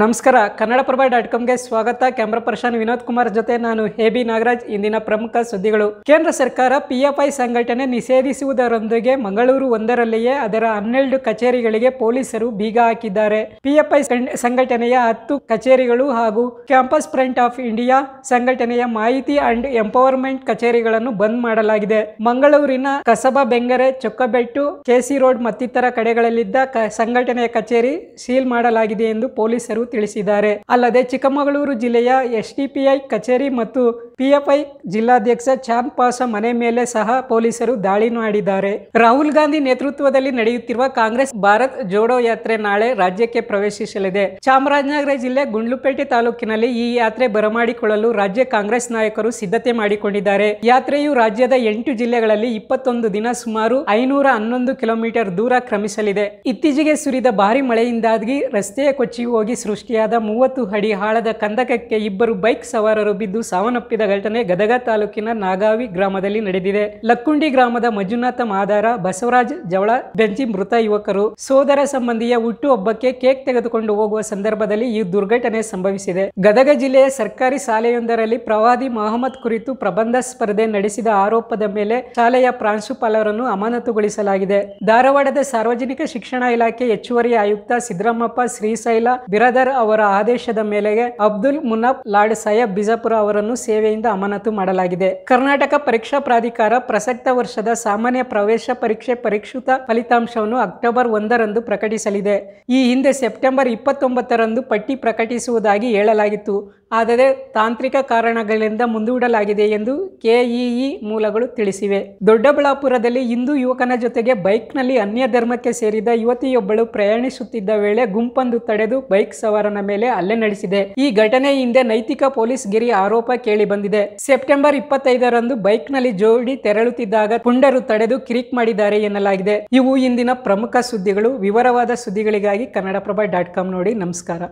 ನಮಸ್ಕಾರ ಕನ್ನಡಪ್ರಭ ಡಾಟ್ ಕಾಮ್ಗೆ ಸ್ವಾಗತ camera person Vinod Kumar ಜೊತೆ ನಾನು ಎ ಬಿ ನಾಗರಾಜ್ ಇಂದಿನ ಪ್ರಮುಖ ಸುದ್ದಿಗಳು ಕೇಂದ್ರ ಸರ್ಕಾರ ಪಿಎಫ್ಐ ಸಂಘಟನೆ ನಿಷೇಧಿಸುವುದರೊಂದಿಗೆ ಮಂಗಳೂರು ಒಂದರಲ್ಲಿಯೇ ಅದರ ಹನ್ನೆರಡು ಕಚೇರಿಗಳಿಗೆ ಪೊಲೀಸರು ಬೀಗ ಹಾಕಿದ್ದಾರೆ ಐ ಸಂಘಟನೆಯ ಹತ್ತು ಕಚೇರಿಗಳು ಹಾಗೂ ಕ್ಯಾಂಪಸ್ ಫ್ರಂಟ್ ಆಫ್ ಇಂಡಿಯಾ ಸಂಘಟನೆಯ ಮಾಹಿತಿ ಅಂಡ್ ಎಂಪವರ್ಮೆಂಟ್ ಕಚೇರಿಗಳನ್ನು ಬಂದ್ ಮಾಡಲಾಗಿದೆ ಮಂಗಳೂರಿನ ಕಸಬಾ ಬೆಂಗರೆ ಚೊಕ್ಕಬೆಟ್ಟು ಕೆಸಿ ರೋಡ್ ಮತ್ತಿತರ ಕಡೆಗಳಲ್ಲಿದ್ದ ಸಂಘಟನೆಯ ಕಚೇರಿ ಸೀಲ್ ಮಾಡಲಾಗಿದೆ ಎಂದು ಪೊಲೀಸರು ತಿಳಿಸಿದ್ದಾರೆ ಅಲ್ಲದೆ ಚಿಕ್ಕಮಗಳೂರು ಜಿಲ್ಲೆಯ ಎಸ್ಡಿಪಿಐ ಕಚೇರಿ ಮತ್ತು ಪಿಎಫ್ಐ ಜಿಲ್ಲಾಧ್ಯಕ್ಷ ಚಾಂದ್ ಪಾಸ ಮನೆ ಮೇಲೆ ಸಹ ಪೊಲೀಸರು ದಾಳಿ ಮಾಡಿದ್ದಾರೆ ರಾಹುಲ್ ಗಾಂಧಿ ನೇತೃತ್ವದಲ್ಲಿ ನಡೆಯುತ್ತಿರುವ ಕಾಂಗ್ರೆಸ್ ಭಾರತ್ ಜೋಡೋ ಯಾತ್ರೆ ನಾಳೆ ರಾಜ್ಯಕ್ಕೆ ಪ್ರವೇಶಿಸಲಿದೆ ಚಾಮರಾಜನಗರ ಜಿಲ್ಲೆ ಗುಂಡ್ಲುಪೇಟೆ ತಾಲೂಕಿನಲ್ಲಿ ಈ ಯಾತ್ರೆ ಬರಮಾಡಿಕೊಳ್ಳಲು ರಾಜ್ಯ ಕಾಂಗ್ರೆಸ್ ನಾಯಕರು ಸಿದ್ಧತೆ ಮಾಡಿಕೊಂಡಿದ್ದಾರೆ ಯಾತ್ರೆಯು ರಾಜ್ಯದ ಎಂಟು ಜಿಲ್ಲೆಗಳಲ್ಲಿ ಇಪ್ಪತ್ತೊಂದು ದಿನ ಸುಮಾರು ಐನೂರ ಹನ್ನೊಂದು ಕಿಲೋಮೀಟರ್ ದೂರ ಕ್ರಮಿಸಲಿದೆ ಇತ್ತೀಚೆಗೆ ಸುರಿದ ಭಾರಿ ಮಳೆಯಿಂದಾಗಿ ರಸ್ತೆಯ ಕೊಚ್ಚಿ ಹೋಗಿ ಸೃಷ್ಟಿಯಾದ ಮೂವತ್ತು ಅಡಿ ಹಾಳದ ಕಂದಕಕ್ಕೆ ಇಬ್ಬರು ಬೈಕ್ ಸವಾರರು ಬಿದ್ದು ಸಾವನ್ನಪ್ಪಿದ ಘಟನೆ ಗದಗ ತಾಲೂಕಿನ ನಾಗಾವಿ ಗ್ರಾಮದಲ್ಲಿ ನಡೆದಿದೆ ಲಕ್ಕುಂಡಿ ಗ್ರಾಮದ ಮಂಜುನಾಥ ಮಾದಾರ ಬಸವರಾಜ್ ಜವಳ ಬೆಂಚಿ ಮೃತ ಯುವಕರು ಸೋದರ ಸಂಬಂಧಿಯ ಹುಟ್ಟುಹಬ್ಬಕ್ಕೆ ಕೇಕ್ ತೆಗೆದುಕೊಂಡು ಹೋಗುವ ಸಂದರ್ಭದಲ್ಲಿ ಈ ದುರ್ಘಟನೆ ಸಂಭವಿಸಿದೆ ಗದಗ ಜಿಲ್ಲೆಯ ಸರ್ಕಾರಿ ಶಾಲೆಯೊಂದರಲ್ಲಿ ಪ್ರವಾದಿ ಮಹಮ್ಮದ್ ಕುರಿತು ಪ್ರಬಂಧ ಸ್ಪರ್ಧೆ ನಡೆಸಿದ ಆರೋಪದ ಮೇಲೆ ಶಾಲೆಯ ಪ್ರಾಂಶುಪಾಲರನ್ನು ಅಮಾನತುಗೊಳಿಸಲಾಗಿದೆ ಧಾರವಾಡದ ಸಾರ್ವಜನಿಕ ಶಿಕ್ಷಣ ಇಲಾಖೆ ಹೆಚ್ಚುವರಿ ಆಯುಕ್ತ ಸಿದ್ದರಾಮಪ್ಪ ಶ್ರೀಶೈಲ ಬಿರಾದರ್ ಅವರ ಆದೇಶದ ಮೇಲೆಗೆ ಅಬ್ದುಲ್ ಮುನಾಫ್ ಲಾಡ್ ಸಾಹೇಬ್ ಬಿಜಾಪುರ ಅವರನ್ನು ಸೇವೆ ಅಮಾನತು ಮಾಡಲಾಗಿದೆ ಕರ್ನಾಟಕ ಪರೀಕ್ಷಾ ಪ್ರಾಧಿಕಾರ ಪ್ರಸಕ್ತ ವರ್ಷದ ಸಾಮಾನ್ಯ ಪ್ರವೇಶ ಪರೀಕ್ಷೆ ಪರೀಕ್ಷಿತ ಫಲಿತಾಂಶವನ್ನು ಅಕ್ಟೋಬರ್ ಒಂದರಂದು ಪ್ರಕಟಿಸಲಿದೆ ಈ ಹಿಂದೆ ಸೆಪ್ಟೆಂಬರ್ ಇಪ್ಪತ್ತೊಂಬತ್ತರಂದು ಪಟ್ಟಿ ಪ್ರಕಟಿಸುವುದಾಗಿ ಹೇಳಲಾಗಿತ್ತು ಆದರೆ ತಾಂತ್ರಿಕ ಕಾರಣಗಳಿಂದ ಮುಂದೂಡಲಾಗಿದೆ ಎಂದು ಕೆಇಇ ಮೂಲಗಳು ತಿಳಿಸಿವೆ ದೊಡ್ಡಬಳ್ಳಾಪುರದಲ್ಲಿ ಹಿಂದೂ ಯುವಕನ ಜೊತೆಗೆ ಬೈಕ್ನಲ್ಲಿ ಅನ್ಯ ಧರ್ಮಕ್ಕೆ ಸೇರಿದ ಯುವತಿಯೊಬ್ಬಳು ಪ್ರಯಾಣಿಸುತ್ತಿದ್ದ ವೇಳೆ ಗುಂಪೊಂದು ತಡೆದು ಬೈಕ್ ಸವಾರನ ಮೇಲೆ ಹಲ್ಲೆ ನಡೆಸಿದೆ ಈ ಘಟನೆ ಹಿಂದೆ ನೈತಿಕ ಪೊಲೀಸ್ ಗಿರಿ ಆರೋಪ ಕೇಳಿಬಂದಿದೆ ಸೆಪ್ಟೆಂಬರ್ ಇಪ್ಪತ್ತೈದರಂದು ಬೈಕ್ನಲ್ಲಿ ಜೋಡಿ ತೆರಳುತ್ತಿದ್ದಾಗ ಪುಂಡರು ತಡೆದು ಕಿರಿಕ್ ಮಾಡಿದ್ದಾರೆ ಎನ್ನಲಾಗಿದೆ ಇವು ಇಂದಿನ ಪ್ರಮುಖ ಸುದ್ದಿಗಳು ವಿವರವಾದ ಸುದ್ದಿಗಳಿಗಾಗಿ ಕನ್ನಡಪ್ರಭ ಡಾಟ್ ಕಾಮ್ ನೋಡಿ ನಮಸ್ಕಾರ